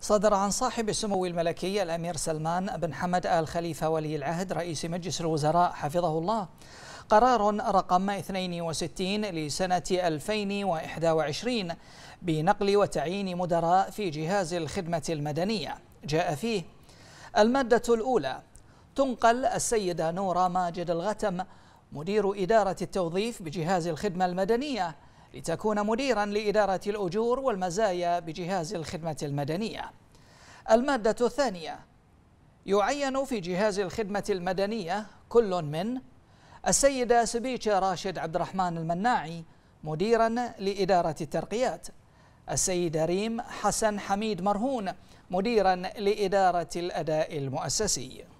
صدر عن صاحب السمو الملكي الأمير سلمان بن حمد آل خليفة ولي العهد رئيس مجلس الوزراء حفظه الله قرار رقم 62 لسنة 2021 بنقل وتعيين مدراء في جهاز الخدمة المدنية جاء فيه المادة الأولى تنقل السيدة نورة ماجد الغتم مدير إدارة التوظيف بجهاز الخدمة المدنية لتكون مديرا لإدارة الأجور والمزايا بجهاز الخدمة المدنية المادة الثانية يعين في جهاز الخدمة المدنية كل من السيدة سبيتشا راشد عبد الرحمن المناعي مديرا لإدارة الترقيات السيدة ريم حسن حميد مرهون مديرا لإدارة الأداء المؤسسي